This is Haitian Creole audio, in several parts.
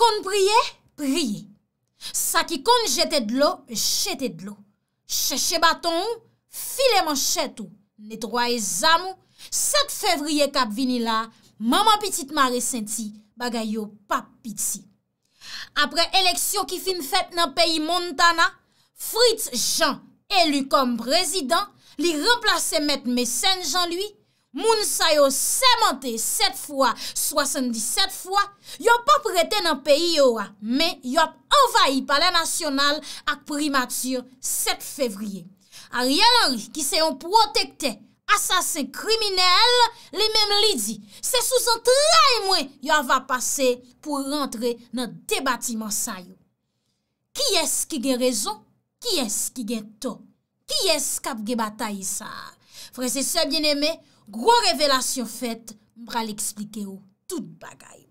Kon priye, priye. Sa ki kon jete dlo, jete dlo. Cheche baton ou, fileman chet ou, netroye zam ou. 7 fevriye kap vini la, maman pitit ma resenti, bagay yo pap piti. Apre eleksyon ki fin fet nan peyi Montana, Fritz Jean, elu kom prezident, li remplase met mesen jan lui. Moun sa yo semente 7 fwa, 77 fwa, yo pa prete nan peyi yo a, men yo ap envahi pa la nasyonal ak primatur 7 fevriye. A riyal anri ki se yon protekte asasin kriminel, li mem lidi, se souzant la yon mwen yo a va pase pou rentre nan debatiman sa yo. Ki es ki gen rezon, ki es ki gen ton, ki es kap ge bata yisa. Frese se bieneme, Gro revelasyon fet, mbra li eksplike ou, tout bagay.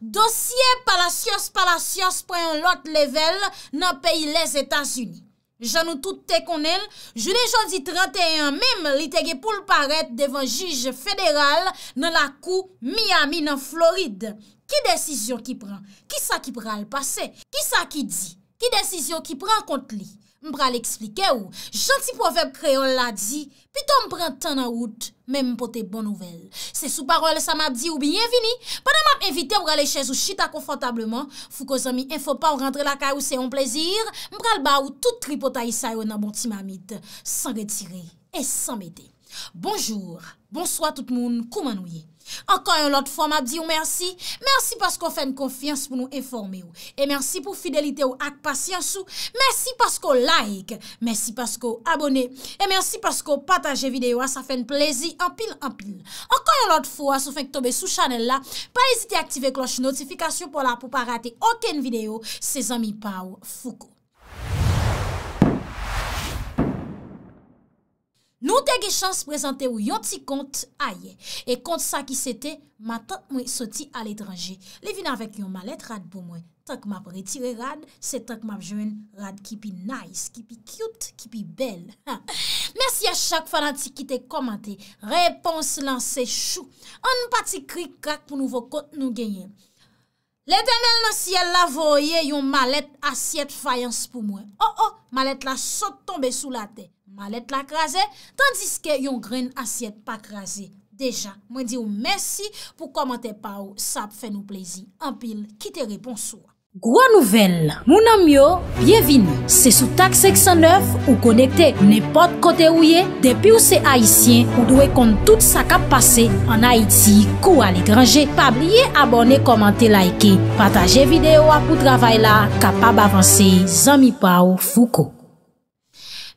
Dosye palasyos palasyos pre yon lot level nan peyi les Etats-Unis. Jan nou tout te konel, jouni jouni 31, mim li tege pou l paret devan jige federal nan la kou Miami nan Floride. Ki desisyon ki pran? Ki sa ki pran al pase? Ki sa ki di? Ki desisyon ki pran kont li? Mbra l'eksplike ou, janti proverb kreyon la di, piton mpren tan nan wout, men mpote bon nouvel. Se sou parol sa ma di ou biyevini, padan map evite mbra le chèz ou chita konfantableman, fou ko zami enfo pa ou rentre la kay ou se yon plezir, mbral ba ou tout tripotay sa yo nan bonti mamit, san retire et san bete. Bonjour, bonsoit tout moun, kouman ouye. Ankan yon lot fwa mab diyo mersi, mersi pasko fèn konfians pou nou eforme ou, e mersi pou fidelite ou ak pasyans ou, mersi pasko like, mersi pasko abone, e mersi pasko pataje videyo a ah, sa fèn plezi anpil anpil. Ankan yon lot fwa sou fèn k tobe sou chanel la, pa ezite aktive kloche notifikasyon pou la pou pa rate oken videyo se zami pa ou fuko. Nou te ge chans prezante ou yon ti kont a ye. E kont sa ki sete, ma tak mwen soti al etranje. Le vinan vek yon malet rad pou mwen. Tak map retire rad, se tak map jwen rad kipi nice, kipi cute, kipi bel. Mersi a chak fana ti kite komante. Repons lan se chou. An pati krik krak pou nouvo kot nou genyen. Le denel nan siye lavoye yon malet asiet fayans pou mwen. Oh oh, malet la sot tombe sou la tey. Malet la krasè, tandis ke yon gren asyet pa krasè. Deja, mwen di ou mersi pou komante pa ou sap fè nou plezi. Anpil, ki te reponsou. Gwa nouvel, mounan myo, bienvin. Se sou tak 609 ou konekte nepot kote ou ye, depi ou se Haitien ou dwe kont tout sa kap pase, an Haiti kou al e grange, pa blye abone komante laike, pataje videyo apou travay la kapab avanse zami pa ou fuko.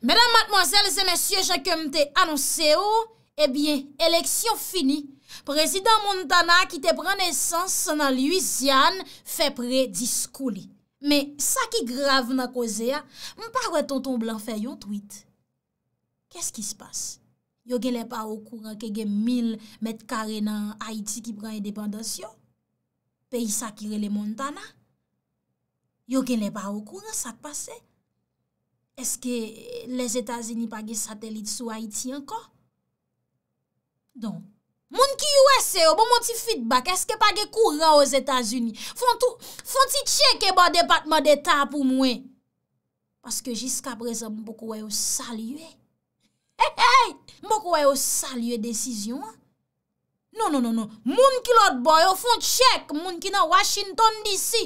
Mèdam matmoazèl, zè mèsyè, jè kèm te anonsè ou, ebyen, eleksyon fini. Prezident Montana ki te pran esans nan Louisian, fe pre diskou li. Mè, sa ki grav nan koze a, mè parwè tonton blanc fè yon tweet. Kèsk ki s'passe? Yo gen lè pa okouran ke gen mil met kare nan Haiti ki pran e depandasyon? Pei sa ki rele Montana? Yo gen lè pa okouran sa k'passe? Eske les Etats-Unis pa ge satelit sou Haiti anko? Don. Moun ki US yo, bon moun ti feedback, eske pa ge kouran os Etats-Unis. Fon ti tchek e bon departement d'Etat pou mwen. Paske jiska prese mou mou mou mou mou salye. Hey, hey! Mou mou mou mou salye desisyon. Non, non, non, non. Moun ki lot boy yo, fon tchek. Moun ki nan Washington D.C.,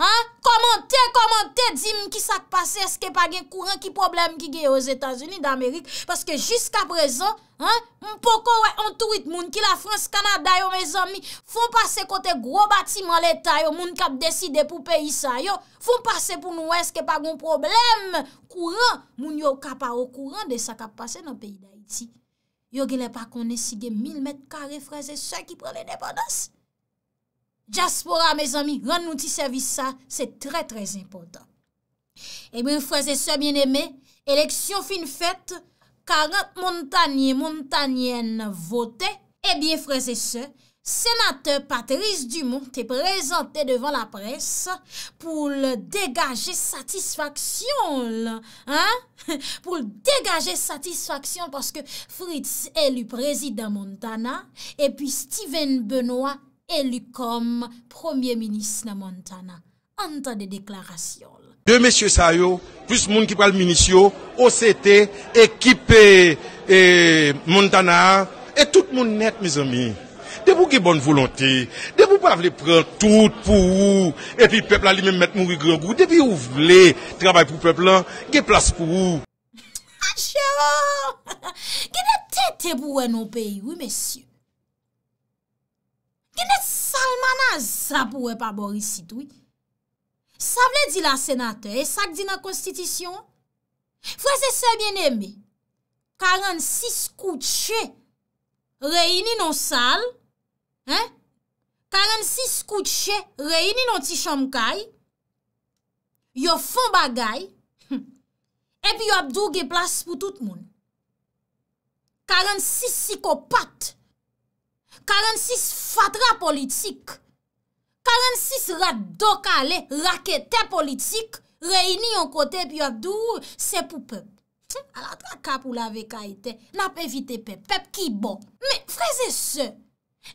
Ha? Koman te, koman te, di moun ki sak pase eske pa gen kouran ki problem ki geyo os Etasuni d'Amerik. Paske jiska prezon, ha? Moun poko we entourit moun ki la Frans Kanada yo, me zanmi. Fon pase kote gro batiman l'Eta yo, moun kap deside pou peyi sa yo. Fon pase pou nou eske pa gen problem kouran moun yo kap a o kouran de sak ap pase nan peyi d'Aiti. Yo gile pa konen si gen mil met kare fraze se ki prele depodos. Diaspora, mes amis, grand nous service, ça, c'est très, très important. Et eh bien, frères et sœurs bien-aimés, élection fin faite, 40 montagnier, montagniennes votés. Eh bien, frères et sœurs, sénateur Patrice Dumont est présenté devant la presse pour le dégager satisfaction. Hein? pour dégager satisfaction parce que Fritz est le président Montana et puis Steven Benoît elu kom premier minis na Montana an tan de deklarasyon. De mèsyo sa yo, plus moun ki pral minis yo, OCT, ekipè eh, Montana, et tout moun net, mèsyo mi. De pou ki bon volonté, de pou pral le pral tout pou ou, epi pepla li men met mou yi grangou, depi ou vle, trabay pou pepla, ge plas pou ou. Achoo! Ki de tete pou wè nou peyi, wè mèsyo. Dine salmanaz sa pou we pa bor isi tou? Sa vle di la senate? E sak di nan konstitisyon? Fwese se bienembe? Karan sis koutche reini nan sal? Hein? Karan sis koutche reini nan tishamkay? Yo fon bagay? E pi yo abdouge plas pou tout moun? Karan sis psikopat? Karan sis psikopat? Karensis fatra politik, karensis rat do kale, rakete politik, reyni yon kote pi wakdou, se pou pep. Alatra kap ou lave kaiten, nap evite pep, pep ki bon. Me, freze se,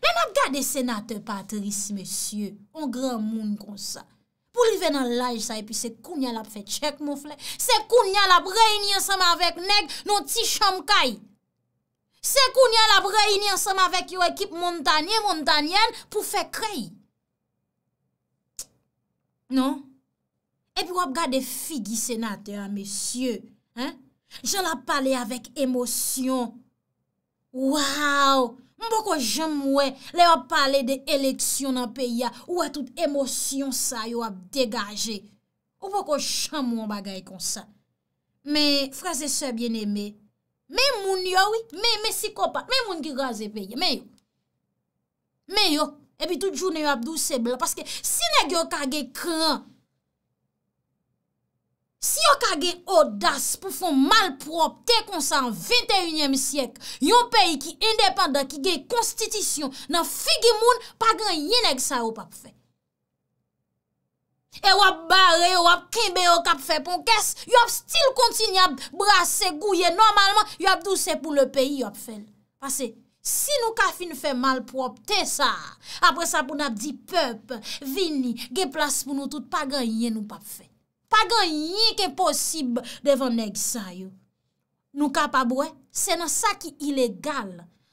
le nap gade senate patris, mesye, an gran moun konsa. Poulive nan laj sa, epi se koun nyal ap fechek, moun fle, se koun nyal ap reyni ansama avèk neg, non ti chanm kait. Se koun yal ap reyini ansem avèk yo ekip montanyen, montanyen pou fè krey. Non? Epi wap gade figi senater, mesye. Jal ap pale avèk emosyon. Waw! Mwen pou ko jem mwen, lè wap pale de eleksyon nan peya. Ou wè tout emosyon sa yo ap degaje. Mwen pou ko jem mwen bagay kon sa. Men, fraze se bien eme, Mè moun yo, mè mè psikopat, mè moun ki gazè peye, mè yo. Mè yo, ebi tout jounen yo Abdou Sebel, paske sinèk yo kage kran. Si yo kage odas pou fon malprop, te konsan 21èm siyek, yon peyi ki indepanda, ki ge konstitisyon, nan figi moun, pagran yenèk sa ou pap fèk. E wap bare, e wap kembe yo e kap fe pon kes, yo ap stil konti ni ap brase, gouye, normalman yo ap douse pou le peyi yo ap fel. Pase, si nou ka fin fe mal pou opte sa, apre sa pou nap di pep, vini, ge plas pou nou tout, pa ganye nou pap fe. Pa ganye ke posib devan neg sa yo. Nou kap ap we, se nan sa ki ilegal,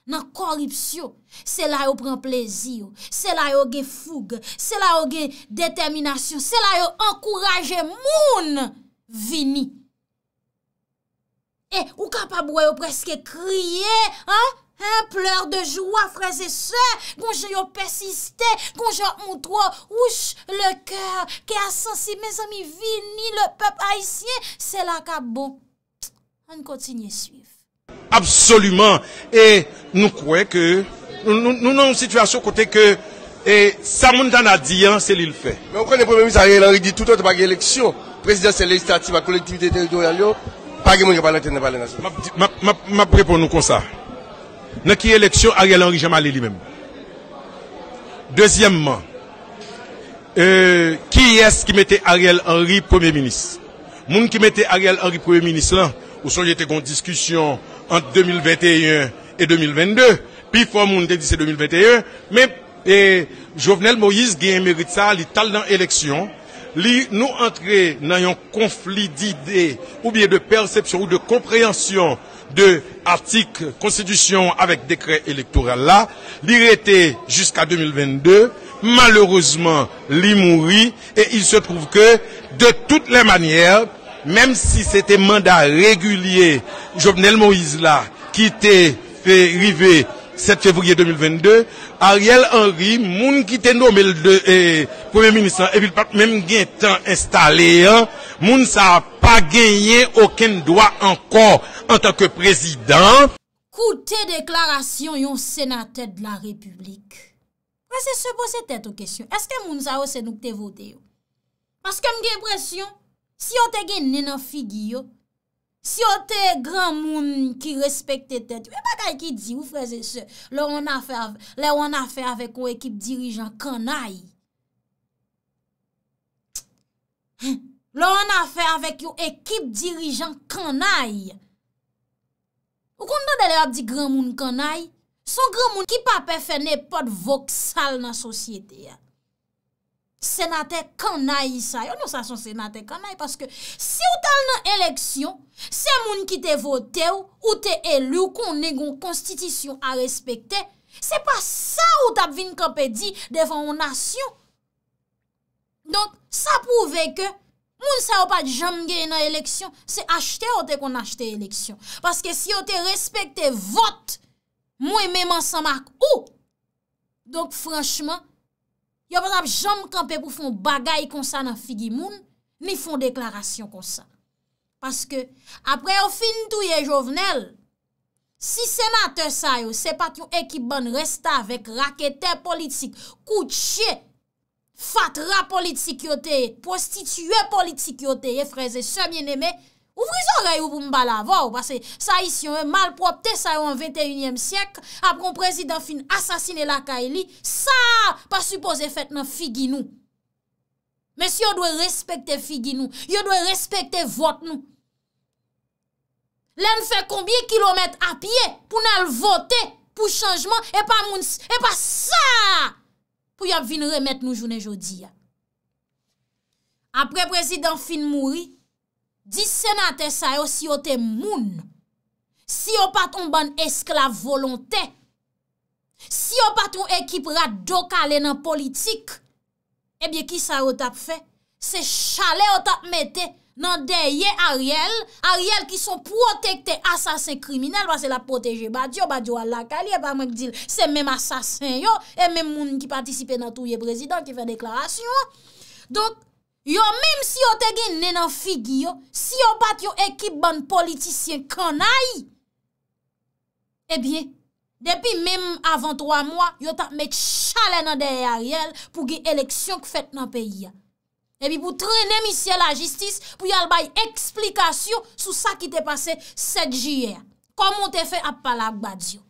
nan koripsyo, se la yo pren pleziyo, se la yo ge foug, se la yo ge determinasyon, se la yo ankouraje moun vini. E, ou kapabou yo preske kriye, pleur de jwa, freze se, konje yo pesiste, konje yo moutro, wush, le kèr, kè asansi, mè zami vini, le pep aisyen, se la kapbo. An kontinye suiv. Absolument E nou kwe ke Nou nou nou nou sitwasyon kote ke E sa moun dan a diyan se li l fe Mwen konen pou mwen mi sa Ariel Henry di toutot Pag e leksyon Prezident se legislatif a kolektivite teritorial yo Pag e moun yon kwa lente ne palen ase Mwen prepon nou kon sa Nè ki e leksyon Ariel Henry jama li li men Dezyemman Ki yas ki mette Ariel Henry Premier Minist Moun ki mette Ariel Henry Premier Minist la Ou so jete kon diskusyon an 2021 e 2022, pi fwa moun dedise 2021, men jovenel Moïse gen meritsa li tal nan eleksyon, li nou antre nan yon konflit di de, ou biye de persepsyon ou de kompreyansyon de artik konstitusyon avèk dekre elektorella, li rete jiska 2022, malerouzman li mouri, e il se trouve ke de tout le manier, Mèm si se te manda regulye Jovenel Moïse la ki te fe rive 7 fevrouye 2022, Ariel Henry moun ki te nou me lde e, Premier Ministre Ebil Pat, mèm gen tan installe an, moun sa pa genye oken doa ankon an tanke prezident. Koute deklarasyon yon senatèd la republik. Mèm se sebo se tèt ou kesyon. Eske moun sa ose nou te vote yo? Aske m gen presyon? Si yo te gen nenan figi yo, si yo te gran moun ki respekte tet, we pa kay ki di ou freze se, le wana fe avèk yo ekip dirijan kanay. Le wana fe avèk yo ekip dirijan kanay. Ou kon do de le ap di gran moun kanay, son gran moun ki pa pe fe ne pot voksal nan sosyete ya. Senate kanay sa. Yo nou sa son senate kanay. Paske si ou tal nan eleksyon, se moun ki te vote ou, ou te elou kon negon konstitisyon a respekte, se pa sa ou tap vin kapedi devan ou nasyon. Donk, sa pouve ke, moun sa ou pat jam gen nan eleksyon, se achete ou te kon achete eleksyon. Paske si ou te respekte vote, moun eme man san mark ou. Donk, franschman, yo patap jom kampe pou fon bagay konsan nan figi moun, ni fon deklarasyon konsan. Paske, apre yo fin tou ye jovenel, si senate sa yo, se pat yon ekip ban resta vek rakete politik, kout che, fat rap politik yote, prostituye politik yote, ye freze se mien eme, Ou vri zon ray ou pou mba lavo? Ou pas se sa isyon e mal propte, sa yo an 21e siyek, ap kon prezidant fin asasine laka e li, sa pa suppose fèt nan figi nou. Men si yo dwe respekte figi nou, yo dwe respekte vot nou. Len fè konbye kilomet a piye pou nan voté pou chanjman e pa sa pou yo vin remèt nou jounen jodi ya. Apre prezidant fin mouri, Disenate sa yo si yo te moun. Si yo paton ban esklave volonté. Si yo paton ekip radokale nan politik. Ebyen eh ki sa yo tap fe? Se chale yo tap mette nan deye ariel. Ariel ki son protekte asasen kriminelle. Basela proteje badyo, badyo alakali. Se menm asasen yo. E menm moun ki patisipe nan touye prezident ki fe deklarasyon. Donk. Yo mèm si yo te gen nenan figi yo, si yo bat yo ekip ban politisyen kanay, ebyen, eh depi mèm avan 3 mwa, yo ta mèm chale nan deri a riyel pou gen eleksyon k fèt nan peyi ya. Ebyen eh pou trenem isye la jistis, pou yal bay eksplikasyon sou sa ki te pase 7 jiyer. Koman te fe ap palak bat yo?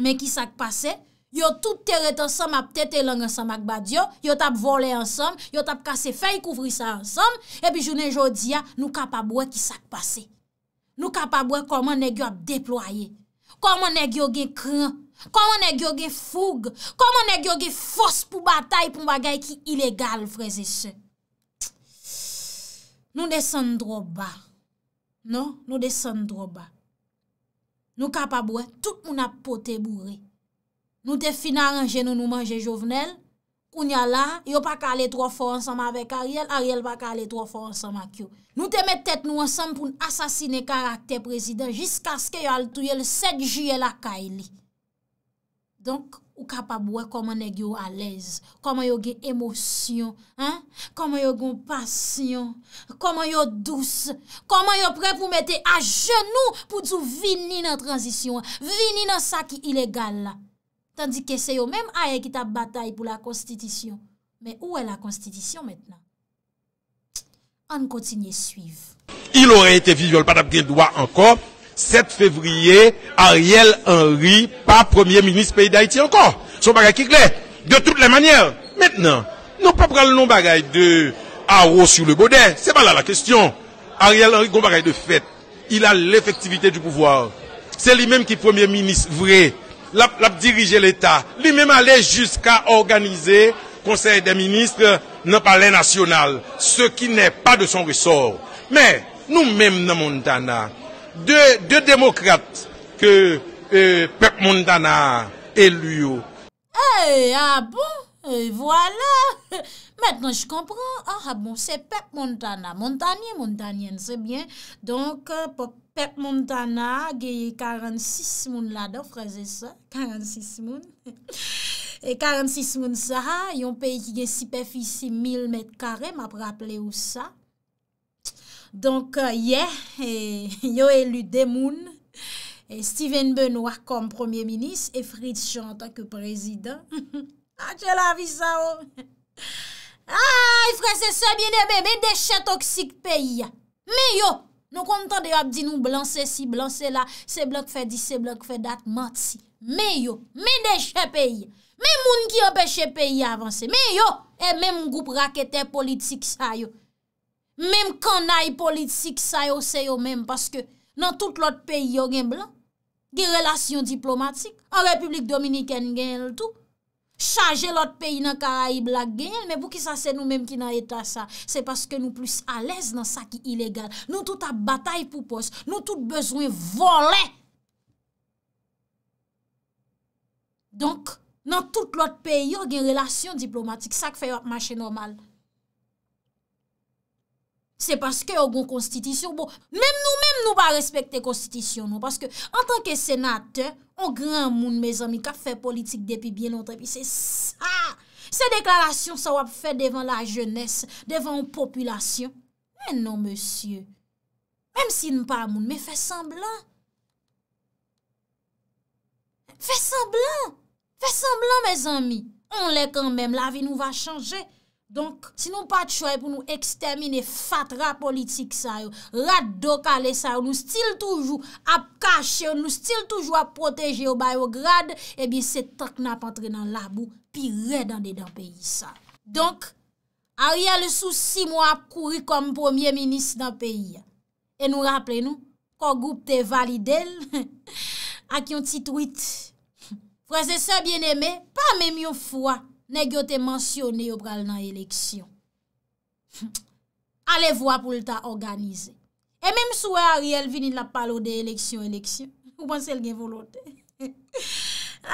Mèm ki sa k pase? Yo tout teret ansom ap tete lang ansom ak badyo, yo tap vole ansom, yo tap kase fey kouvri sa ansom, epi jounen jodi ya, nou kapabwe ki sak pase. Nou kapabwe koman negyo ap deploye, koman negyo ge kran, koman negyo ge foug, koman negyo ge fos pou batay pou bagay ki ilegal freze se. Nou desandro ba. Non, nou desandro ba. Nou kapabwe tout moun ap pote bouri. Nou te fin aranje nou nou manje jovenel, kounya la, yo pa kale tro for ansanma avek Ariel, Ariel pa kale tro for ansanma kyo. Nou te met tèt nou ansanm pou n'assasine karakter prezident, jiska skè yo altouye l'sek jye la kaili. Donk, ou kapabouè koman negyo alez, koman yo ge emosyon, koman yo gon pasyon, koman yo dous, koman yo pre pou mette a jenou pou djou vini nan transisyon, vini nan saki ilegal la. tandi ke se yo menm aye ah, ki ta batay pou la konstitisyon. Men ou e la konstitisyon menm? An kontinye suiv. Il oray ete vizol patap gen doa ankon, set fevriye, Ariel Henry pa premier minis peyi da iti ankon, son bagay kirle, de tout le manyer. Menm, nou pa pral non bagay de aro sou le boday, se pa la la kwestyon. Ariel Henry kon bagay de fet, il a l'efektivite du pouvoir. Se li menm ki premier minis vre, Lap dirije l'Etat, li mèm alè jusqu'a organize konsey de ministre nè palè nasyonal, se ki nè pa de son resort. Mè, nou mèm nan Moundana, dè demokrate ke euh, pep Moundana eluyo. E, eh, a ah bou, e eh, voilà! Mètnen j kompran... Ah, ha ah, bon, se Pep Montana... Montanyen, montanyen, se byen... Donk, euh, pe Pep Montana... Geye 46 moun la do... 46 moun... 46 moun sa ha... Yon peyi ki ge sipefisi 1000 m2... Ma praple ou sa... Donk, ye... Yo elu demoun... Steven Benoit kom premier minis... E Fritz Chantak ke prezident... Je la vi sa ou... Oh. Ay fre se se bine bebe deche toksik peyi ya Me yo, nou kontan de yo ap di nou blanse si, blanse la Se blanke fe di, se blanke fe dat, mat si Me yo, me deche peyi ya Me moun ki yo peche peyi ya avanse Me yo, e menm goup rakete politik sa yo Menm kanay politik sa yo, se yo menm Paske nan tout lot peyi yo gen blan Di relasyon diplomatik An republik dominiken gen l tout chanje lot peyi nan karaib la genyel, men pou ki sa se nou menm ki nan etan sa, se paske nou plus alèz nan sa ki ilegal, nou tout a batay pou pos, nou tout bezwen volè. Donk, nan tout lot peyi yo gen relasyon diplomatik, sa ki fè yot mache nomal. Se paske yo goun konstitisyon, bon, mem nou, mem nou ba respekte konstitisyon nou. Paske, an tanke senate, an gran moun, me zanmi, ka fe politik depi biye lontre, pi se sa. Se deklarasyon sa wap fe devan la jenese, devan ou populasyon. Men non, monsye, mem si nou pa moun, me fe semblan. Fe semblan, fe semblan, me zanmi, on lè kanmèm, la vi nou va chanje. Donk, si nou pat choy pou nou ekstermine fatra politik sa yo, rat do kalè sa yo, nou stil toujou ap kache yo, nou stil toujou ap proteje yo bayo grad, ebi eh se tak nap entre nan labou, pi redande dan peyi sa. Donk, a riyal sou si mwa ap kouri kom premier minis dan peyi. E nou rapple nou, kon goup te valide l, ak yon titwit. Fransese bien eme, pa mèm yon fwa, Ne gyo te mansyo ne yo pral nan eleksyon. Hm. Ale vwa pou lta organize. E mem sou e Ariel vinil la palo de eleksyon, eleksyon. Ou pan sel gen volote.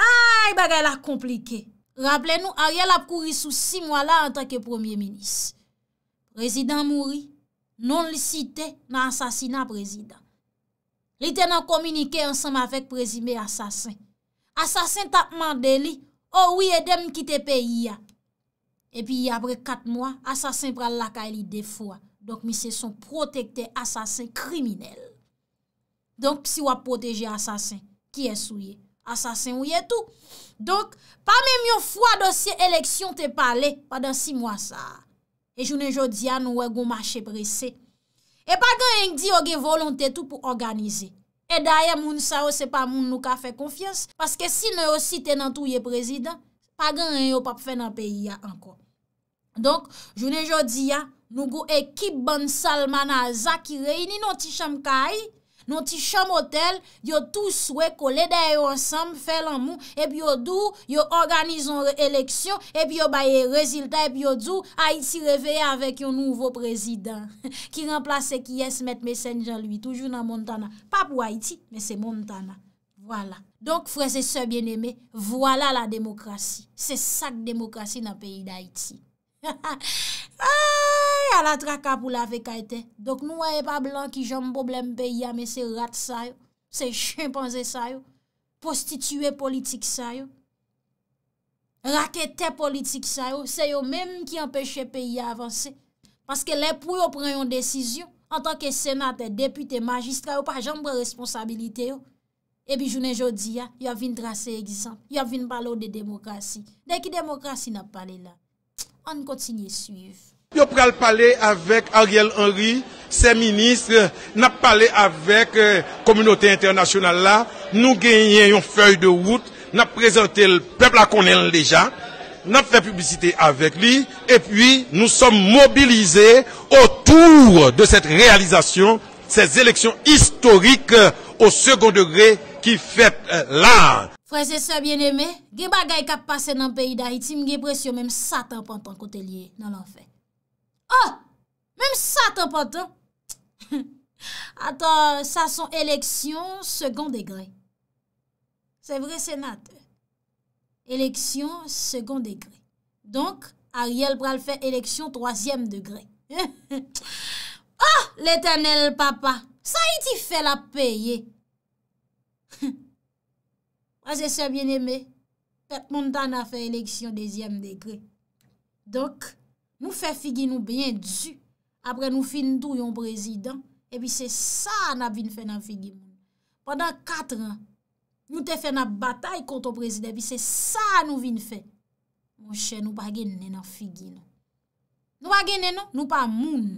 Ay bagay la komplike. Rable nou, Ariel ap kouri sou 6 mwa la an takye premier menis. Prezident mouri, non li site nan asasina prezident. Li tenan komunike ansam avek prezime asasin. Asasin tapman deli, Oh, ou yè dem ki te pe yè. E pi yè apre kat mwa, asasin pral laka yè li defwa. Donk mi se son protekte asasin kriminel. Donk si wap proteje asasin, ki es ou yè? Asasin ou yè tout. Donk pa mè mè yon fwa dosye eleksyon te pale, pa dan si mwa sa. E jounen jodi an wè goun mache brese. E pa gen yon di oge volante tout pou organize. E daye moun sa ou se pa moun nou ka fe konfiyans, paske si nou yo siten an tou ye prezident, pa gen yon yo pap fe nan peyi ya ankon. Donk, jounen jodi ya, nou go ekip ban salman an zakire, ininon ti cham kayi, Non ti chan motel, yo tous we kole da yo ansam, fe lan moun, epi yo dou, yo organize yon eleksyon, epi yo baye rezilta, epi yo dou, Haïti reveye avèk yon nouvo prezident, ki remplase ki yes met mesenjan lui, toujou nan Montana. Pa pou Haïti, men se Montana. Voilà. Donk fwese se bien eme, voilà la demokrasi. Se sak demokrasi nan peyi da Haïti. Ha la traka pou la vekaiten. Dok nou wè e pa blan ki jom boblem peyi ya, men se rat sa yo, se chimpanzè sa yo, postitue politik sa yo, rakete politik sa yo, se yo menm ki empèche peyi ya avanse. Paske lè pou yo pren yon desisyon, an tanke senatè, deputè, magistra yo, pa jom bre responsabilite yo. E bi jounen jodi ya, yo vin drase egisant, yo vin balo de demokrasi. Dè ki demokrasi nan pale la. on continue suivre. Yo pral parler avec Ariel Henry, ses ministres, n'a parlé avec la euh, communauté internationale là, nous gagné une feuille de route, n'a présenté le peuple à connaître déjà, n'a fait publicité avec lui et puis nous sommes mobilisés autour de cette réalisation, ces élections historiques euh, au second degré qui fait euh, l'art. là Fransese bien eme, ge bagay kap pase nan peyi da itim, ge presyo menm satan pantan kote liye nan l'anfen. Oh, menm satan pantan? Atan, sa son eleksyon, segon degre. Se vre senate, eleksyon, segon degre. Donk, Ariel pral fe eleksyon, troasyem degre. Oh, l'eternel papa, sa iti fe la peye? Oh. Aze se bien eme, pet non? moun tan na fe eleksyon dezyem dekre. Donk, nou fe figi nou byen dju, apre nou fin dou yon prezidant, epi se sa nan vin fe nan figi moun. Pendan katre an, nou te fe nan batay kont o prezidant, epi se sa nan vin fe. Monshe, nou pa gennen nan figi moun. Nou pa gennen nan, nou pa moun.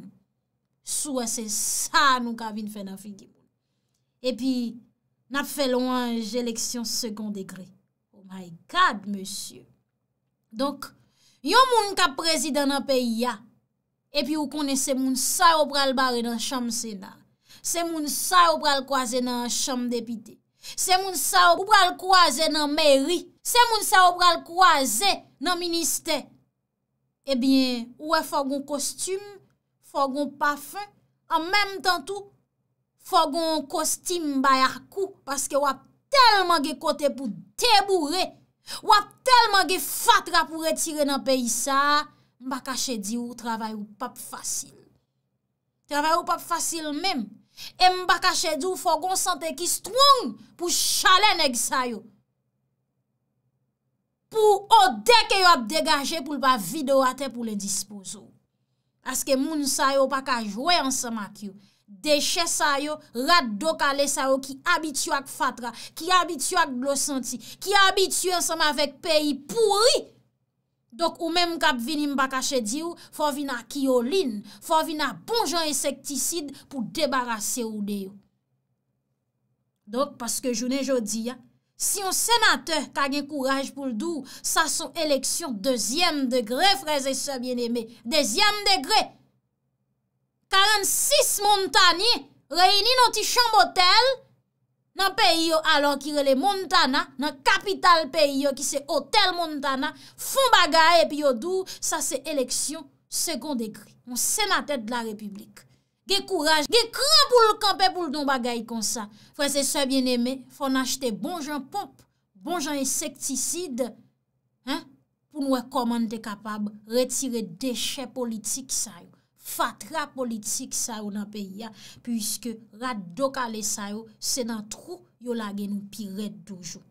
Sou a se sa nan ka vin fe nan figi moun. Epi, Nap fè lou an jè lèksyon sekond degrè. Oh my God, mèsyou. Donk, yon moun ka prezidè nan peyi ya, epi ou konè se moun sa ou pral barè nan chanm sè nan, se moun sa ou pral kwa zè nan chanm depite, se moun sa ou pral kwa zè nan mèri, se moun sa eh ou pral kwa zè nan ministe, epi ou fò goun kostyum, fò goun pafè, an mèm tan tou, Fogon kostim bayakou, paske wap telman ge kote pou teboure, wap telman ge fatra pou retire nan peyi sa, mbakache di ou travay ou pap fasil. Travay ou pap fasil men, e mbakache di ou fogon sante ki strong pou chalen e gisa yo. Pou odeke yo ap degaje pou lpa vide wate pou le disposo. Aske moun sa yo pakajwe ansama ki yo. Deche sa yo, rat do ka le sa yo ki abitua ak fatra, ki abitua ak glosanti, ki abitua anseman vek peyi pouri. Dok ou menm kap vinim bakache diyo, fò vina ki bon yo lin, fò vina bonjan esektisid pou debarase ou deyo. Dok, paske jounen jodi, si yon senate kage kouraj pou l'dou, sa son eleksyon dezyem degre, freze se bieneme, dezyem degre. 46 montani reyni nou ti chambotel nan peyo alon ki rele Montana, nan kapital peyo ki se hotel Montana, fon bagay epi yo dou, sa se eleksyon sekond dekri. Mwen se la tèt de la republik. Ge kouraj, ge kran pou l'kampè pou l'don bagay konsa. Fwen se se bien eme, fwen achete bon jan pomp, bon jan esektisid, pou nou e koman te kapab retire dechè politik sa yon. fatra politik sa yo nan peyi ya, pwiske rad do ka le sa yo, se nan tro yo la gen nou pi red doujou.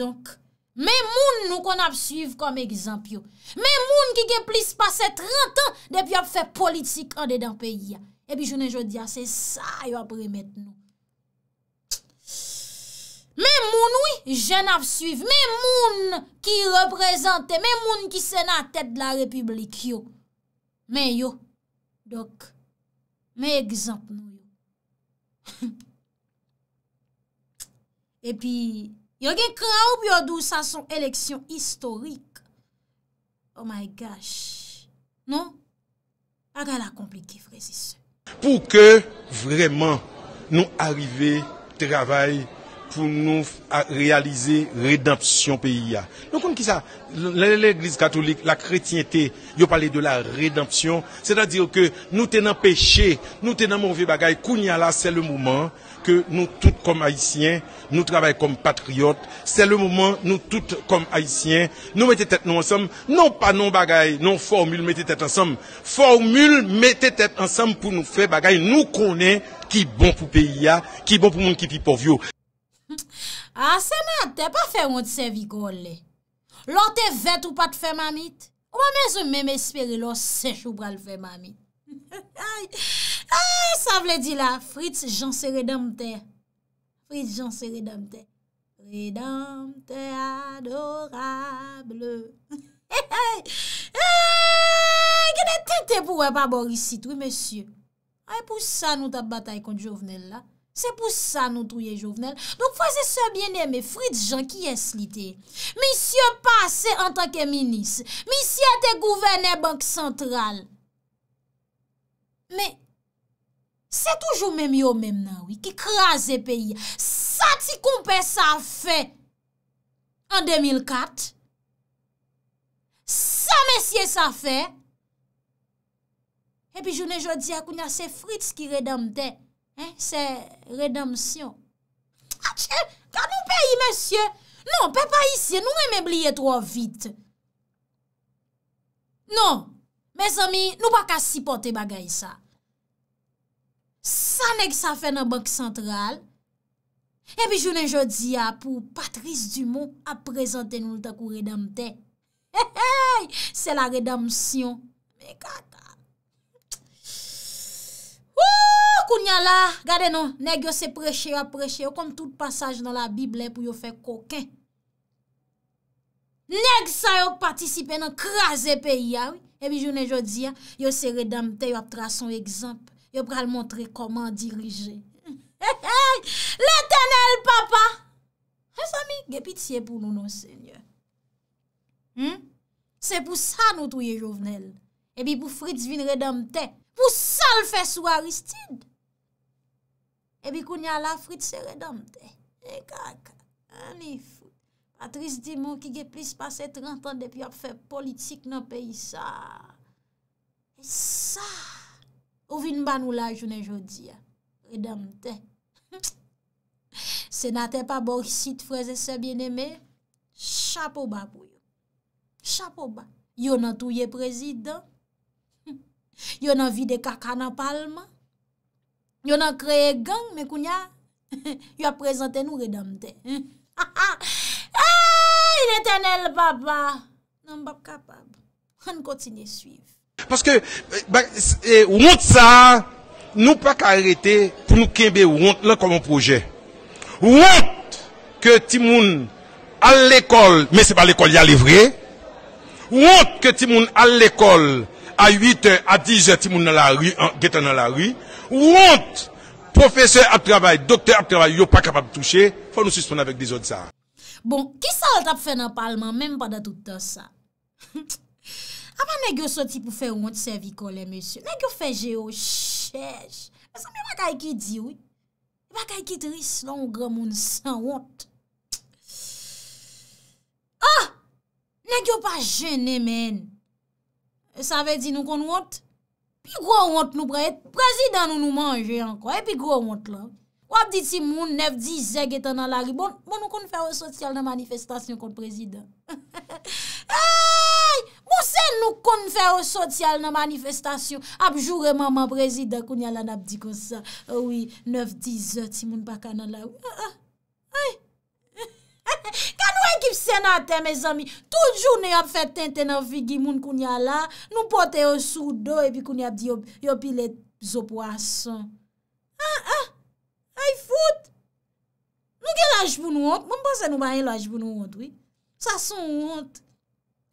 Donk, men moun nou kon ap suyv kom ekzamp yo, men moun ki gen plis pase 30 an, depi ap fe politik an de dan peyi ya, epi jounen joun diya, se sa yo ap remet nou. Men moun oui, jen ap suyv, men moun ki reprezentè, men moun ki se nan tèt la republik yo, men yo, Dok, mè egzant mè. E pi, yo gen kran ou biyo dou sa son eleksyon istorik. Oh my gosh. Non? A gen la komplikif rezisse. Pou ke vreman nou arrive travay pour nous réaliser rédemption pays. Donc, comme ça, l'église catholique, la chrétienté, ils parlé de la rédemption. C'est-à-dire que nous tenons péché, nous tenons mauvais bagaille. là, c'est le moment que nous tous comme haïtiens, nous travaillons comme patriotes. C'est le moment, nous tous comme haïtiens, nous mettons tête nous ensemble. Non pas non bagaille, non formule, mettez tête ensemble. Formule, mettez tête ensemble pour nous faire bagaille. Nous connaissons qui bon pour pays, qui bon pour monde qui est pauvre. A, ah, seman, te pa fe yon tse viko ol le. Lò te vet ou pat fe manit. Ou amè zè mè mè espere lò se chou pral fe manit. Ay, ay, sa vle di la. Fritz, jansè redamte. Fritz, jansè redamte. Redamte, adorable. Hey, hey, hey! Gène tente pou wè pa bor isit, wè mè sye. Ay, pou sa nou ta batay konjou vnen la. Se pou sa nou trouye jovenel. Donk fwese se bieneme Fritz Jean ki eslite. Mi sye pase en tanke minis. Mi sye te gouvene bank sentral. Me, se toujou mem yo mem nan wik. Ki kraze peyi. Sa ti koumpe sa fe. An 2004. Sa mesye sa fe. E pi jounen jodi akoun ya se Fritz ki redamte. Se redamsyon. Ache, ka nou peyi, monsye? Non, pe pa yisi, nou mè mè bliye tro vite. Non, mè zami, nou pa ka sipote bagay sa. Sa nek sa fè nan bank sentral. E pi jounen jodi ya pou Patrice Dumont apresente nou lta kou redamte. E hei, se la redamsyon. Mè kata. Wou! Kounya la, gade nou, neg yo se preche, yo preche, yo kom tout passage nan la Bible pou yo fe koken. Neg sa yo k patisipe nan kraze pe yaw. Ebi jounen jodi ya, yo se redamte, yo ap tra son ekzamp. Yo pral montre koman dirije. Ehe, latenel papa! He sami, ge pitiye pou nou non senye. Hmm? Se pou sa nou touye jovenel. Ebi pou frit vin redamte, pou sal fe sou Aristide. Ebi koun ya la frit se redamte. E kaka, anifou. Patris di moun ki ge plis pase 30 an depi ap fe politik nan peyi sa. E sa. Ouvin ban oula jounen jodi ya. Redamte. Se naten pa borsi te freze se bieneme. Chapo ba pou yo. Chapo ba. Yon an touye prezident. Yon an vide kaka nan palman. Yon an kreye gang me kounya, yon aprezenten nou redamte. Ha ha, ha, il eten el baba, nan mbap kapab, an kontine suiv. Paske, wout e, sa, nou pa ka erete pou nou kembe wout la koman proje. Wout ke timoun al lekol, men se pa lekol ya livre, wout ke timoun al lekol a 8, a 10 timoun na la rui, Wont! Profesor ap travay, doktor ap travay, yo pa kapab touche, fa nou suspon avèk dizot sa. Bon, ki sa wot ap fè nan palman menm pa datoutan sa? Ama negyo soti pou fè wont servikole, mesye? Negyo fè jeo, chèj! Mè sa mè wakay ki di wè? Wakay ki tris lan wou gramoun san wont? Ah! Negyo pa jenè men! Sa vè di nou kon wont? Pi gro ont nou pre, prezident nou nou manje an kwa, e pi gro ont la. Wap di ti moun 9-10 e getan nan lari, bon, bon nou konfer o sotial nan manifestasyon kon prezident. Ay, monsen nou konfer o sotial nan manifestasyon, ap jure maman prezident kou nyalan ap di konsa. Owi, 9-10 e ti moun bakan nan lari. Kan nou ekip senate, me zami, tout joun nou yon fè tenten nou figi moun koun ya la, nou pote yon sou do, epi koun yon ap di yon pilet zop wason. Ha, ha, hay foute. Nou gen lajvou nou wot, moun basen nou ba yon lajvou nou wot, oui. Sa son wot.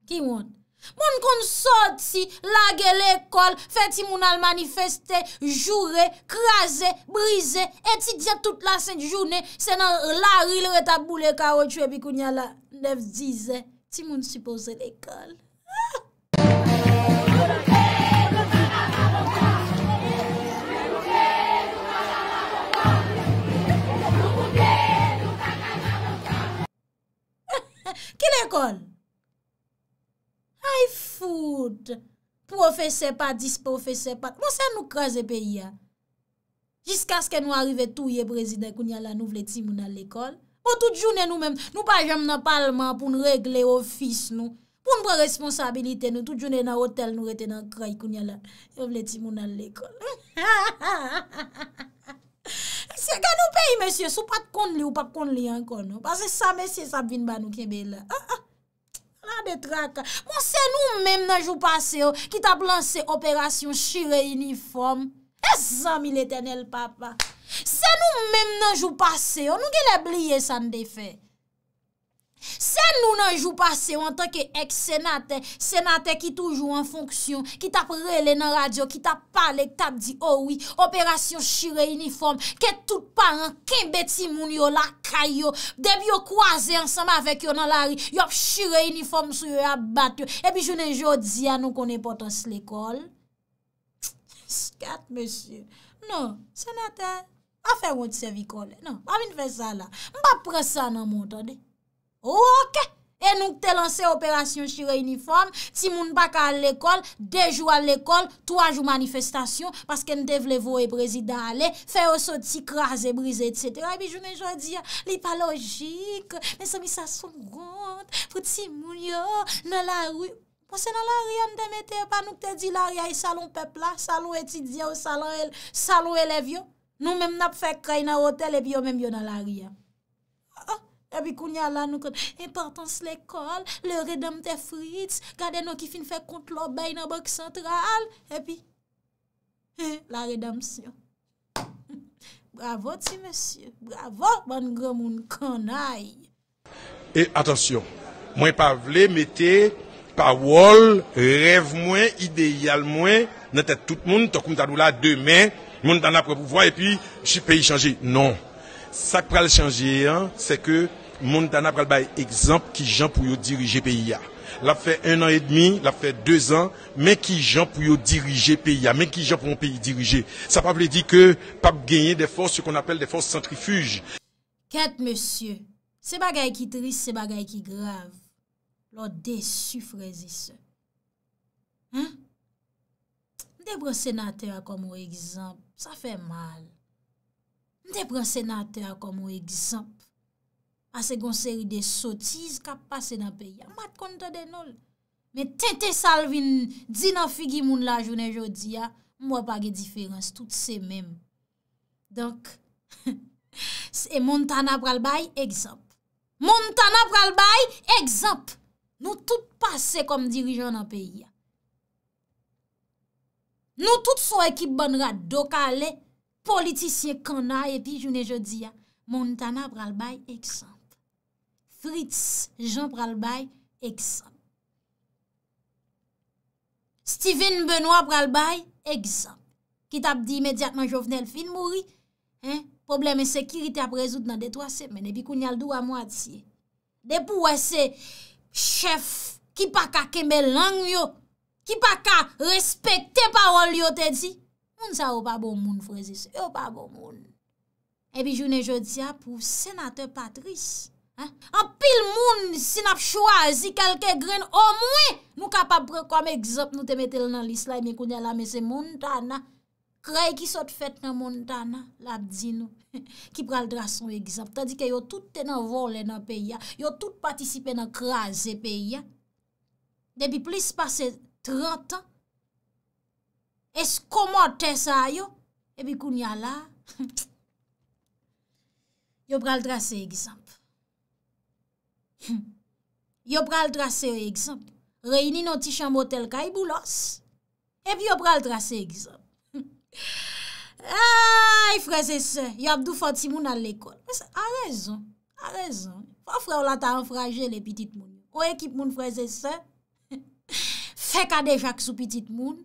Ki wot? Moun kon sorti, lage l'ekol, fè ti moun almanifeste, jure, kreze, brize, etidye tout la sè di jounè, sè nan lari lretabou le karo chwe bi kounye la 9-10, ti moun suppose l'ekol. Ki l'ekol? Ay foud, profese pat, disprofese pat, monsen nou kreze pe ya. Jiska sken nou arrive tou ye prezide koun ya la nou vle timoun al ekol. Monsen tout jounen nou mèm, nou pa jèm nan palman pou nou regle ofis nou. Poun pou responsabilite nou, tout jounen nan hotel nou rete nan kreye koun ya la nou vle timoun al ekol. Monsen, kan nou peyi monsen, sou pat kond li ou pat kond li ankon. Pase sa monsen sa bin ban nou kebe la. Ha ha! Mwen se nou mèm nan jou pase yo Ki ta blanse operasyon Chire uniform E zan mi le tenel papa Se nou mèm nan jou pase yo Nou gen le bliye san defè Anjou pase yo an tanke ek senate, senate ki toujou an fonksyon, ki tap rele nan radyo, ki tap pale, ki tap di owi, oh operasyon shire uniform, ke tout paran, kin beti moun yo la krayo, deb yo kwaze ansanba vek yo nan la ri, yop shire uniform sou yo abate yo, ebi jounen jodi an nou konen potos l'ekol. Skat, monsi. Non, senate, pa fe wot se vikol, non, pa vin fe sa la. Mpa pre sa nan mwot, ane. Ou, anke, E nouk te lanse operasyon shire uniform, ti moun baka al lekol, dejou al lekol, toajou manifestasyon, paske n devle vou e prezida ale, fe ou so ti kraze, brize, etc. E bi jounen jwa di ya, li pa logik, men se mi sa soum grond, pou ti moun yo, nan la riyan. Monsen nan la riyan demete, e pa nouk te di la riyan, e salon pepla, salon etidye, salon elevyo. Nou men mnap fe kray nan hotel, e bi yo menm yo nan la riyan. epi koun yal la nou kon, importans l'ekol, le redam te frits, kade nou ki fin fe kont lo bay nan bok sentral, epi, la redamsyon. Bravo ti, monsye, bravo, ban gwa moun konay. Et, atensyon, mwen pa vle, mette, pa wol, rev mwen, ideal mwen, nette tout moun, tok mwen ta dou la demen, moun ta nan apropouvoi, epi, chipe yi chanji. Non, sak pral chanji, se ke, Moun tan ap gal bay ekzamp ki jan pou yo dirije peyi ya. La fe un an et demi, la fe deux an, men ki jan pou yo dirije peyi ya, men ki jan pou yon peyi dirije. Sa pa vle di ke pap genye de fos se kon apel de fos centrifuge. Ket monsye, se bagay ki tris, se bagay ki grav, lò desufre zise. Hè? Nde pre senate akom yo ekzamp, sa fe mal. Nde pre senate akom yo ekzamp. Ah, a se gon seri de sotiz kap pase nan peyi. Mat konta de nol. Me tente salvin, dina figi moun la jounen jodi ya, mwa pa ge diferans, tout se mem. Donk, se Montana pralbay, egzop. Montana pralbay, egzop. Nou tout pase kom dirijon nan peyi ya. Ah. Nou tout sou ekip ban rad do ka ale, politisye kona, epi jounen jodi ya. Ah, Montana pralbay, egzop. Grits, Jean pralbay, ek san. Steven Benoit pralbay, ek san. Kit ap di imediatman jo vnen el fin mouri. Problem e sekirite ap rezout nan detwa semen. Epi koun yal dou a mwad siye. Depou wese, chef, ki pa ka kemel lang yo. Ki pa ka respekte parol yo te di. Moun sa yo pa bon moun frezise. Yo pa bon moun. Epi jounen jodia pou senate Patrice. An pil moun sin ap chwazi kelke gren, o mwen nou kapap pre kom egzap nou te metel nan lis la, e mi koun ya la me se moun dana. Kray ki sot fet nan moun dana, la di nou. Ki pral dras son egzap. Tadi ke yo tout te nan volen nan pe ya, yo tout patisipe nan krasen pe ya. Debi plis pase 30, es komote sa yo, ebi koun ya la. Yo pral dras se egzap. Hmm. yo pral trase yo egzamp, reyni nou ti chan motel ka yi boulos, epi yo pral trase egzamp. Hmm. Ayy, freze se, yo ap dou fote si moun al lekol. A rezon, a rezon. Fa frew la ta enfraje le pitit moun. O ekip moun freze se, fek a deja k sou pitit moun.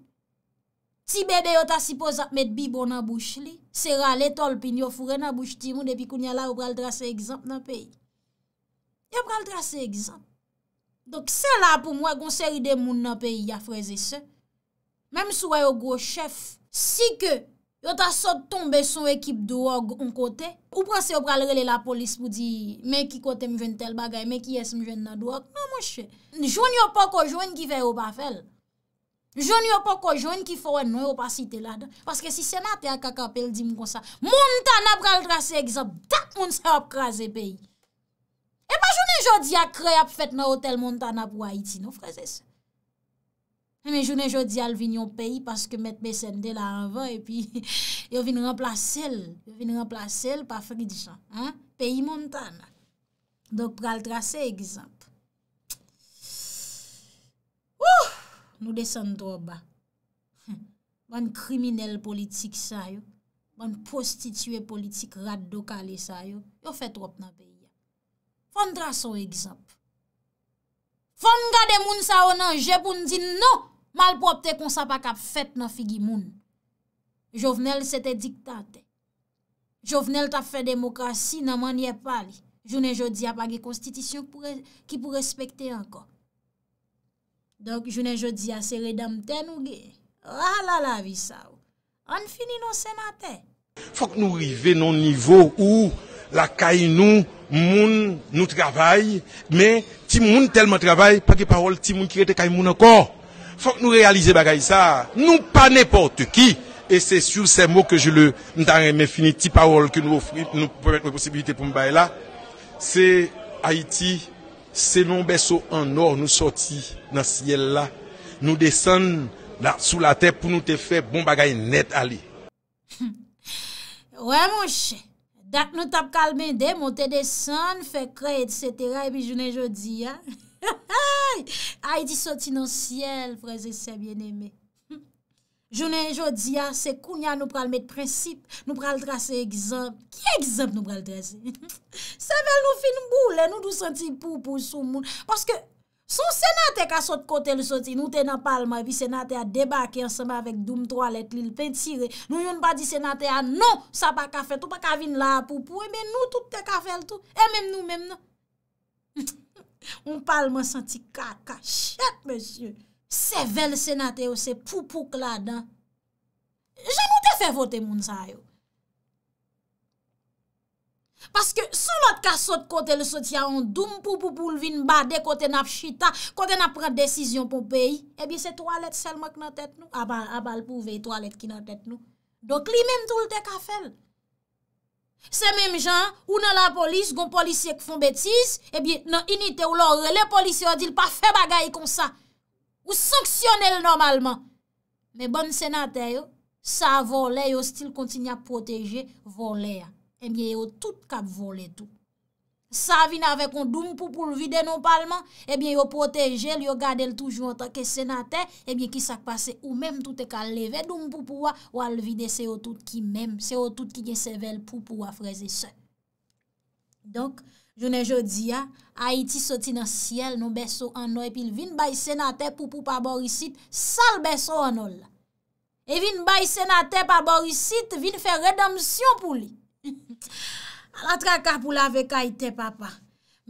Ti bebe yo ta sipoz ap met bibon nan bouch li, se rale tol pin yo fure nan bouch ti moun epi koun yala yo pral trase egzamp nan pey. yo pral trase egzap. Dok se la pou mwen gonseride moun nan peyi ya freze se, mèm sou wè yo gwo chef, si ke yo ta sot tombe son ekip duwag an kote, ou prase yo pral rele la polis pou di, mè ki kote mwen jen tel bagay, mè ki yes mwen jen nan duwag, nan mwen che. Joun yo pa ko joun ki veyo pa fel. Joun yo pa ko joun ki fòwen, mwen yo pa site la dan. Paske si senate a kaka apel di mwen konsa, moun ta nan pral trase egzap, tak moun se ap kreze peyi. E pa jounen jodi a kre ap fèt nan hotel Montana pou Haiti nou frazè se. E men jounen jodi al vin yon peyi paske met me sende la avan e pi yo vin remplase el. Yo vin remplase el pa fèk di chan. Peyi Montana. Dok pral trase ekzamp. Nou desen dro ba. Hm. Ban kriminel politik sa yo. Ban prostitue politik rad do kale sa yo. Yo fèt rop nan peyi. Fondra son egzap. Fond gade moun sa ou nan jeboun di nou malpropte konsapak ap fet nan figi moun. Jovenel se te diktate. Jovenel tap fe demokrasi nan man ye pali. Jounen jodi ap agi konstitisyon ki pou respekte ankon. Donk jounen jodi ase redam ten ou ge. Ra la la vi sa ou. An fini nou senate. Fok nou rive non nivou ou la kay nou. Moun nou travay, me ti moun telman travay, pa ki parol ti moun ki rete kay moun ankon. Fok nou realize bagay sa, nou pa neporte ki, e se sur se mou ke je le, mtare me fini ti parol ki nou ofri, nou pou mwen posibilite pou mbay la. Se Haiti, se non beso an or nou soti nan siyel la, nou desen la sou la tep pou nou te fe bon bagay net ali. Ouè moun chè, Dak nou tap kalmen de, monte de san, fe kre et setera, epi jounen jodi ya. Ay di soti nan siel, fraze se bien eme. Jounen jodi ya, se kounya nou pral met prinsip, nou pral trase egzamp, ki egzamp nou pral trase? Se vel nou fin bou, le nou dou santi pou pou sou moun. Paske, Son senate ka sot kote le soti, nou te nan palman, vi senate a debake ansama vek doum troalet li l pe tire. Nou yon ba di senate a, non, sa pa kafe, tou pa ka vin la a poupou, e men nou tout te kafe l tou, e men nou men nan. Un palman santi kaka, chet mesye, se vel senate ou se poupouk la dan. Je nou te fe vote moun sa yo. Paske sou lot ka sot kote le sot ya an doum pou pou pou lvin bade kote nap chita, kote nap pran desisyon pou pey, ebi se toalet selman ki nan tet nou, abal pou vey toalet ki nan tet nou. Dok li men tou lte ka fel. Se menm jan, ou nan la polis, gon polisye ki fon betis, ebi nan inite ou lor, le polisye wadil pa fe bagay kon sa. Ou sanksyonel normalman. Men bon senatè yo, sa volè yo stil kontin ya proteje, volè ya. Ebyen eh yo tout kap vole tout. Sa vin avek on doum pou pou l vide nou palman, ebyen eh yo proteje l, yo gade l toujou an tanke senate, ebyen eh ki sak pase ou menm tout e kal leve, doum pou pou wa wal vide se yo tout ki menm, se yo tout ki gen sevel pou pou wa freze se. Donk, jounen jodi ya, Haiti soti nan siel nou beso an nou, epil vin bay senate pou pou pa borisit, sal beso an nou la. E vin bay senate pa borisit, vin fe redamsyon pou li. A la tra ka pou lave ka ite papa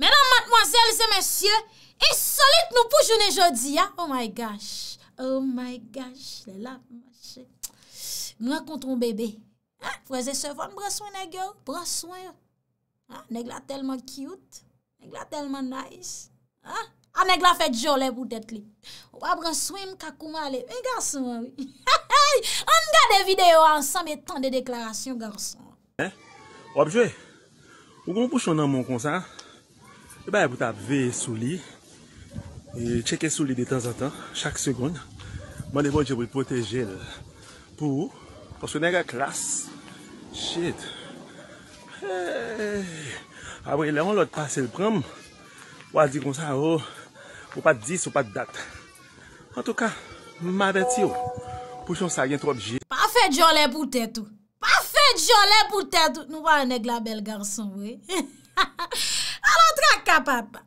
Menan matmoazel se mesye E solit nou pou jounen jodi Oh my gosh Oh my gosh Mwen konton bebe Prese se fon braswen negyo Braswen yo Negla telman cute Negla telman nice A ah, negla fet jolè pou tet li Ou a branswim kakouma le E ganswen On gade video ansan Metan de deklarasyon ganswen Objwe, ou kon pou chon nan moun konsan, e baye pou ta ve sou li, e cheke sou li de tan zan tan, chak segon, man e bon je pou proteje pou ou, pou chon nega klas. Shit! Abon, e leon lot pase l pram, wazi konsan oh, ou, ou pa di sou, ou pa dat. An tou ka, ma beti ou, pou chon sa gen trou objwe. Pa fe diyon le pou tetou. dijon lè pou tè dò. Nou wè anè glabèl ganson wè. Alò, tra kapap.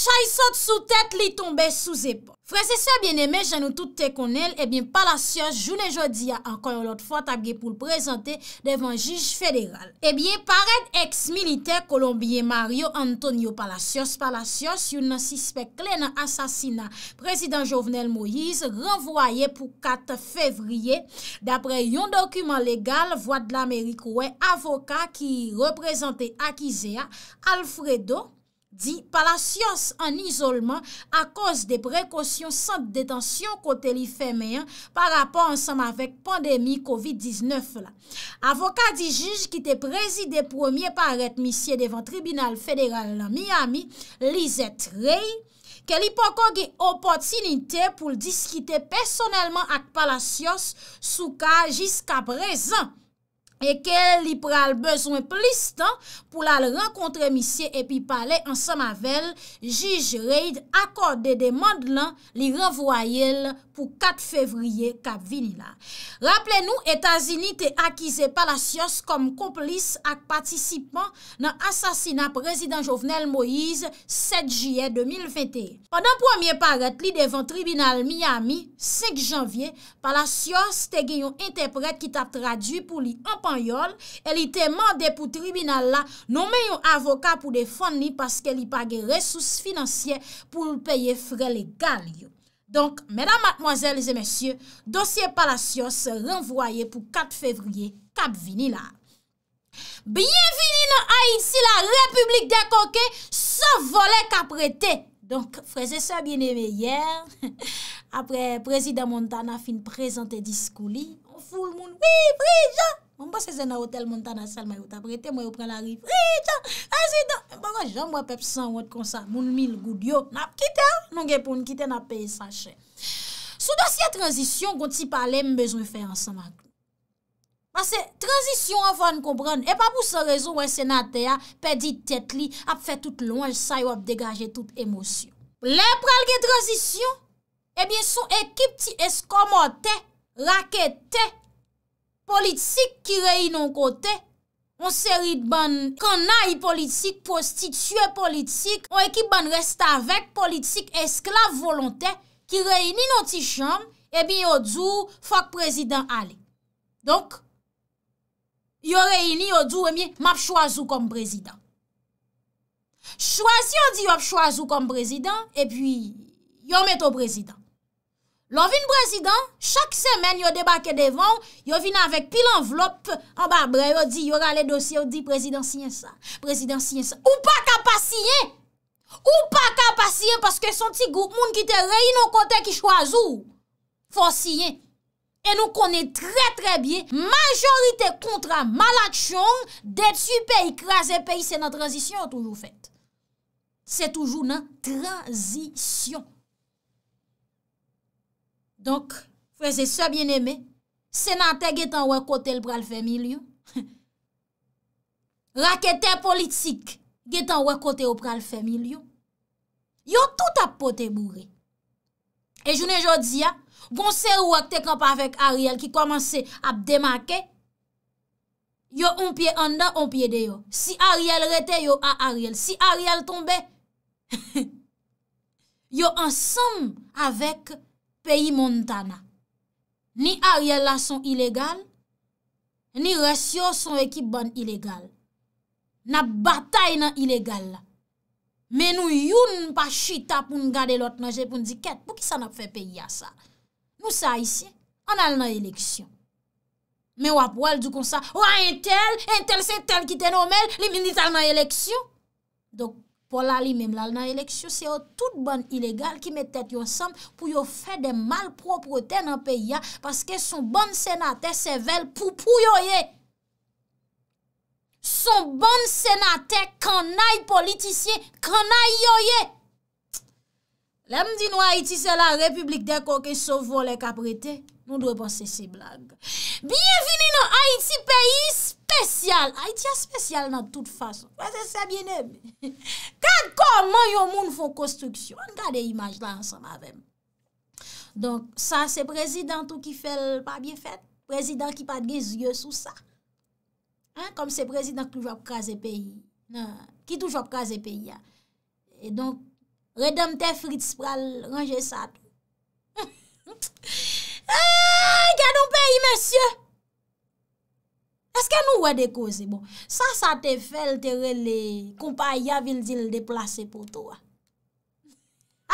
chay sot sou tèt li tombe sou zepan. Frese se bien eme, jan nou tout te konel, e bin Palasios jounen jodi a ankon yon lot fwa tabge pou l prezante devan jij federal. E eh bin parel ex-militer kolombien Mario Antonio Palasios, Palasios yon nan sispek klenan asasina prezident Jovenel Moïse, renvoye pou 4 fevriye, dapre yon dokumen legal, vwa d'l Amerik wè avoka ki reprezante akize a Alfredo, Di palasyos an isolman a koz de prekosyon san detansyon kote li femeyan pa rapon ansam avek pandemi COVID-19 la. Avoka di juj ki te prezide premier paret misye devan tribunal federal la Miami, Lizette Ray, ke li poko ge opotinite pou l diskite personelman ak palasyos sou ka jiska prezant. e ke li pral bezwen plis tan pou la l renkontre misye epi pale ansan mavel, jij reid akorde de mand lan li renvoyel pou 4 fevriye kap vinila. Raple nou, Etasini te akize palasyos kom komplis ak patisipan nan asasina prezident Jovenel Moïse 7 jye 2021. Anan pwemye paret li devan tribunal Miami, 5 janvye, palasyos te genyon entepret ki tap tradwi pou li anpanjou. yon, el ite mande pou tribunal non, la, nou men yon avoka pou defon ni paske li page resous financier pou l'peye fre legal yon. Donk, mèdam matmoazèl lise mèsyè, dosye palasyon se renvoye pou 4 fevriye kap vini la. Bienvini nan a yisi la Republik de Koke, sa volè kap rete. Donk, freze sa bin eme yè, apre prezident Montana fin prezante diskou li, ou foul moun, oui, prezant, Mwen pa sezen nan hotel, mwen ta nan sel, mwen yo ta brete, mwen yo pren la rif, e zi dan, e zi dan, mwen jan mwen pep san wot kon sa, moun mil goud yo, nap kite, ah. nou gen pou nkite nap peye sa chen. Sou dosye transisyon, kon ti pale, mwen bezon fè ansan ma kou. Mas se, transisyon avan koubran, e pa pou se rezon wè senate ya, ah, pe di tet li, ap fè tout lon, sa yo ap degaje tout emosyon. Le pral ge transisyon, e bie son ekip ti eskomote, rakete, politik ki rey non kote, on serit ban, kanay politik, prostitue politik, on ekip ban resta vek politik, esklave volontè, ki rey ni non ti chanm, ebi yo djou fok prezident ale. Donk, yo rey ni yo djou emi, map chwazou kom prezident. Chwazou di yo chwazou kom prezident, epi yo meto prezident. Lò vin prezident, chak semen yo debake devan, yo vin avèk pil anvlop, an ba bre, yo di yora le dosye, yo di prezident siyen sa, prezident siyen sa. Ou pa ka pa siyen, ou pa ka pa siyen, paske son ti goup moun ki te rey non kote ki chwazou, fò siyen. E nou konè tre tre bie, majorite kontra malakchon, detu peyi, krasè peyi, se nan tranzisyon yo toujou fèt. Se toujou nan tranzisyon. Donk, feze se bien eme, senante ge tan wakote l pral femil yo. Rakete politik, ge tan wakote l pral femil yo. Yo tout apote moure. E jounen jodi ya, gonser wak te kamp avèk Ariel ki komanse ap demake, yo onpye andan onpye de yo. Si Ariel rete yo a Ariel, si Ariel tombe, yo ansam avèk Peyi montana, ni a rye la son ilegal, ni rasyon son ekip ban ilegal, na batay nan ilegal la. Men nou youn pa chita pou n'gade lot nan jep pou n'di ket pou ki sa nap fe peyi a sa. Mou sa isi, an al nan eleksyon. Men wap wèl djou kon sa, wèl entel, entel se entel ki ten omel, li mini tal nan eleksyon. Dok. Pola li mem lal nan eleksyon, se yo tout ban ilegal ki metet yon sam pou yo fe de malpropreten nan peya paske son ban senate se vel pou pou yoye. Son ban senate kanay politisye, kanay yoye. Lem di nou Haiti se la republik deko ke so von le kaprete, nou dwe pan se si blague. Bienveni nou Haiti peyisp! Spesyal, ay tia spesyal nan tout fason. Wè se sebyenèm. Ka kon man yon moun fò konstruksyon. An gade imaj la ansan mavem. Donk sa se prezident ou ki fèl pa bie fèt. Prezident ki pat ge zye sou sa. Kom se prezident ki toujop kaze peyi. Ki non, toujop kaze peyi ya. E donk redamte frits pral range sa. Ah, gade ou peyi monsye. Eske nou wè de kouze, bon. Sa sa te fel, te re le koupa ya vil di l de plase pou to a.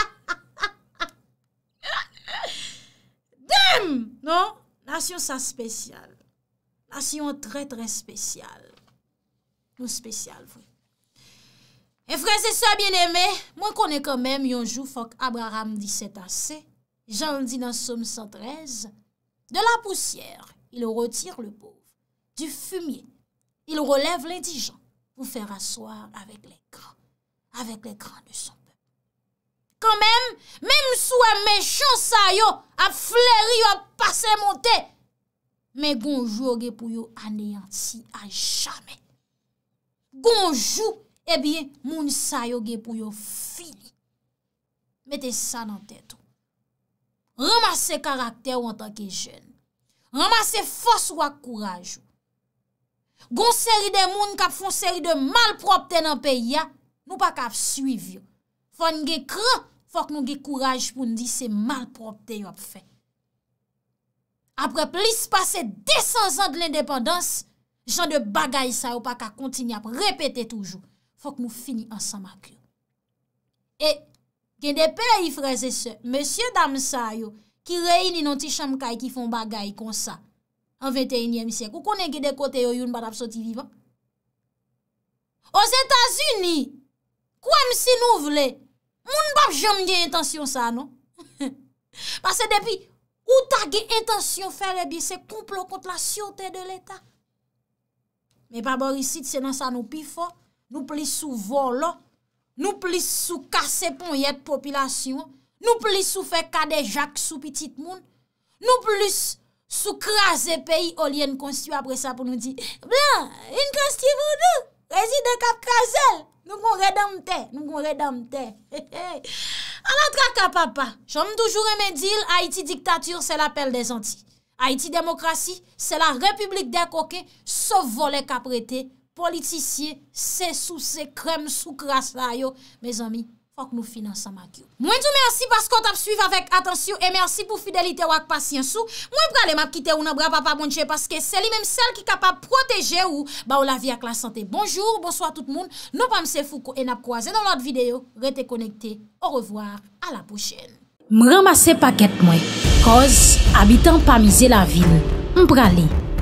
Ha, ha, ha, ha, ha. Ha, ha, ha, ha, ha. Dem! Non? Nasyon sa spesyal. Nasyon tre tre spesyal. Nou spesyal, vwen. E freze sa, bien eme, mwen kone komem yon jou fok Abraham di setase. Jan di nan soum centreze. De la pousyere, il retire le pou. Du fumye, il relèv lè di jan pou fèr aswa avèk lè kran, avèk lè kran lè son bè. Kan mèm, mèm sou a mèchon sa yo ap flèri eh yo ap pase montè, mè gounjou yo gepou yo anèyansi a chame. Gounjou, e bie, moun sa yo gepou yo fili. Mète sa nan tètou. Ramase karakter yo an tanke jen. Ramase fòs yo akouraj yo. Gon seri de moun kap fon seri de malprop ten an pe ya, nou pa kap suiv yo. Fon nge kran, fok nou ge kouraj pou ndi se malprop ten yo ap fe. Apre plis pase desan zan de l'independans, jen de bagay sa yo pa kap kontini ap repete toujou. Fok nou fini ansan mak yo. E gen de pe yi freze se, monsye dam sa yo ki rey li nanti chanm kaj ki fon bagay kon sa. An 21e sèk. Ou konen gede kote yo yon bad ap soti vivan? Os Etats-Unis, kwa msi nou vle, moun bab jom gen intasyon sa, non? Pase depi, ou ta gen intasyon ferebi, se kouplo kont la syote de l'Etat. Me pa borisit, senan sa nou pifo, nou plis sou volo, nou plis sou kase pon yet popilasyon, nou plis sou fe kade jak sou pitit moun, nou plis sou Sou kras de peyi olyen konstitu apre sa pou nou di. Blan, yon konstitu vounou, rezid de kap krasel, nou kon redamte, nou kon redamte. An atra kap apa, jom toujou reme dir Haiti diktatur se la pel de zanti. Haiti demokrasi se la republik de koke, so volen kap rete, politisye se sou se krem sou kras la yo, me zami. Ok nou finan sa ma kyou. Mwen tou mersi paskot ap suiv avèk atansyo e mersi pou fidelite wak pasyansou. Mwen prale map kite ou nan bra pa pa bondje paske seli menm sel ki kapap proteje ou ba ou la vi ak la sante. Bonjou, bonso a tout moun. Non pa mse fou ko en ap kwa zè nan lot videyo. Rete konekte. Ou revoar. A la pochèl. M ramase paket mwen. Koz, abitan pa mize la vil. M prale.